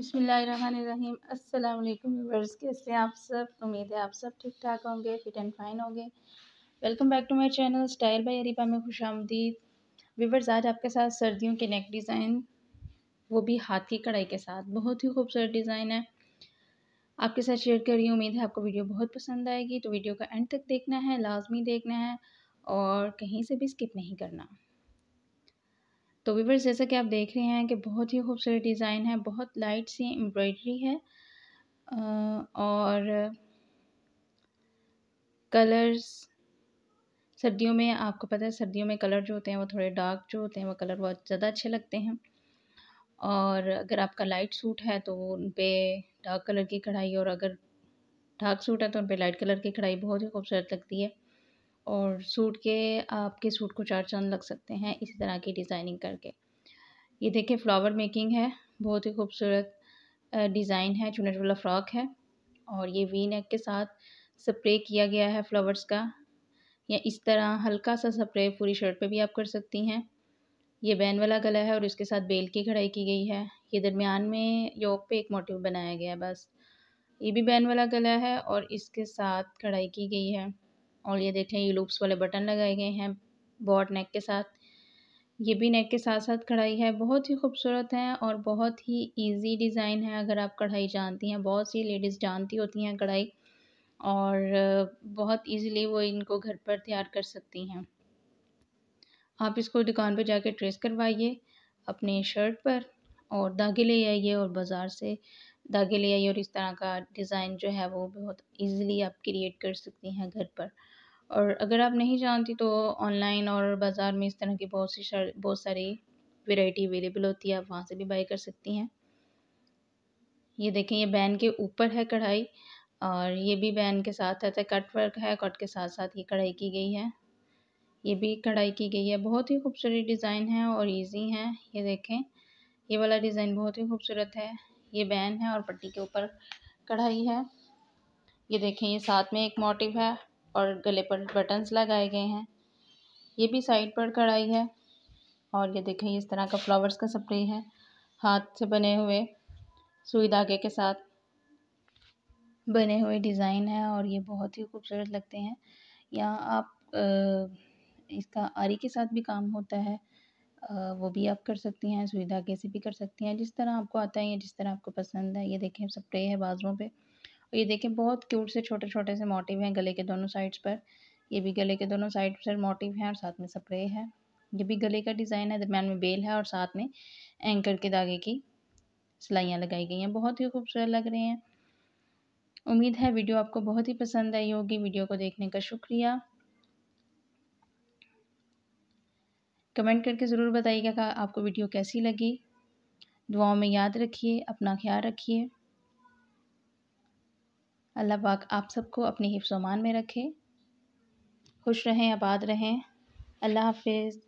बसमीम अल्लाम व्यूवर्स कैसे आप सब उम्मीद है आप सब ठीक ठाक होंगे फिट एंड फाइन होंगे welcome back to my channel style by Areeba में खुश आमदीद व्यूवर्स आज आपके साथ सर्दियों के नेक डिज़ाइन वो भी हाथ की कढ़ाई के साथ बहुत ही खूबसूरत डिज़ाइन है आपके साथ शेयर कर रही हूँ उम्मीद है आपको वीडियो बहुत पसंद आएगी तो वीडियो का एंड तक देखना है लाजमी देखना है और कहीं से भी स्किप नहीं करना तो वीवर्स जैसा कि आप देख रहे हैं कि बहुत ही खूबसूरत डिज़ाइन है बहुत लाइट सी एम्ब्रॉयडरी है और कलर्स सर्दियों में आपको पता है सर्दियों में कलर जो होते हैं वो थोड़े डार्क जो होते हैं वो कलर बहुत ज़्यादा अच्छे लगते हैं और अगर आपका लाइट सूट है तो उन पर डार्क कलर की कढ़ाई और अगर डार्क सूट है तो उन पर लाइट कलर की कढ़ाई बहुत ही खूबसूरत लगती है और सूट के आपके सूट को चार चांद लग सकते हैं इसी तरह की डिज़ाइनिंग करके ये देखिए फ्लावर मेकिंग है बहुत ही खूबसूरत डिज़ाइन है चुनट वाला फ्रॉक है और ये वी नेक के साथ स्प्रे किया गया है फ्लावर्स का या इस तरह हल्का सा स्प्रे पूरी शर्ट पे भी आप कर सकती हैं ये बैन वाला गला है और इसके साथ बेल की कढ़ाई की गई है ये दरमियान में योग पे एक मोटिव बनाया गया है बस ये भी बैन वाला गला है और इसके साथ कढ़ाई की गई है और ये देखें ये लूप्स वाले बटन लगाए गए हैं बॉड नेक के साथ ये भी नेक के साथ साथ कढ़ाई है बहुत ही खूबसूरत है और बहुत ही इजी डिज़ाइन है अगर आप कढ़ाई जानती हैं बहुत सी लेडीज़ जानती होती हैं कढ़ाई और बहुत इजीली वो इनको घर पर तैयार कर सकती हैं आप इसको दुकान पर जाके ट्रेस करवाइए अपने शर्ट पर और धागे ले आइए और बाज़ार से धागे ले आइए और इस तरह का डिज़ाइन जो है वो बहुत ईजिली आप क्रिएट कर सकती हैं घर पर और अगर आप नहीं जानती तो ऑनलाइन और बाज़ार में इस तरह की बहुत सी बहुत सारी वेराइटी अवेलेबल होती है आप वहाँ से भी बाई कर सकती हैं ये देखें ये बैन के ऊपर है कढ़ाई और ये भी बैन के साथ है कट वर्क है कट के साथ साथ ये कढ़ाई की गई है ये भी कढ़ाई की गई है बहुत ही खूबसूरत डिज़ाइन है और इजी है ये देखें ये वाला डिज़ाइन बहुत ही खूबसूरत है ये बैन है और पट्टी के ऊपर कढ़ाई है ये देखें ये साथ में एक मोटिव है और गले पर बटन्स लगाए गए हैं ये भी साइड पर कढ़ाई है और ये देखें इस तरह का फ्लावर्स का स्प्रे है हाथ से बने हुए सुई धागे के साथ बने हुए डिज़ाइन है और ये बहुत ही खूबसूरत लगते हैं यहाँ आप आ, इसका आरी के साथ भी काम होता है आ, वो भी आप कर सकती हैं सुई धागे से भी कर सकती हैं जिस तरह आपको आता है या जिस तरह आपको पसंद है ये देखें स्प्रे है बाजुओं पर और ये देखें बहुत क्यूट से छोटे छोटे से मोटिव हैं गले के दोनों साइड्स पर ये भी गले के दोनों साइड पर मोटिव हैं और साथ में स्प्रे है ये भी गले का डिज़ाइन है दरम्यान में बेल है और साथ में एंकर के धागे की सिलाइयाँ लगाई गई हैं बहुत ही खूबसूरत लग रहे हैं उम्मीद है वीडियो आपको बहुत ही पसंद आई होगी वीडियो को देखने का शुक्रिया कमेंट करके ज़रूर बताइएगा आपको वीडियो कैसी लगी दुआओं में याद रखिए अपना ख्याल रखिए अल्लाह पाक आप सबको अपनी हिफ्समान में रखे खुश रहें आबाद रहें अल्लाह हाफिज़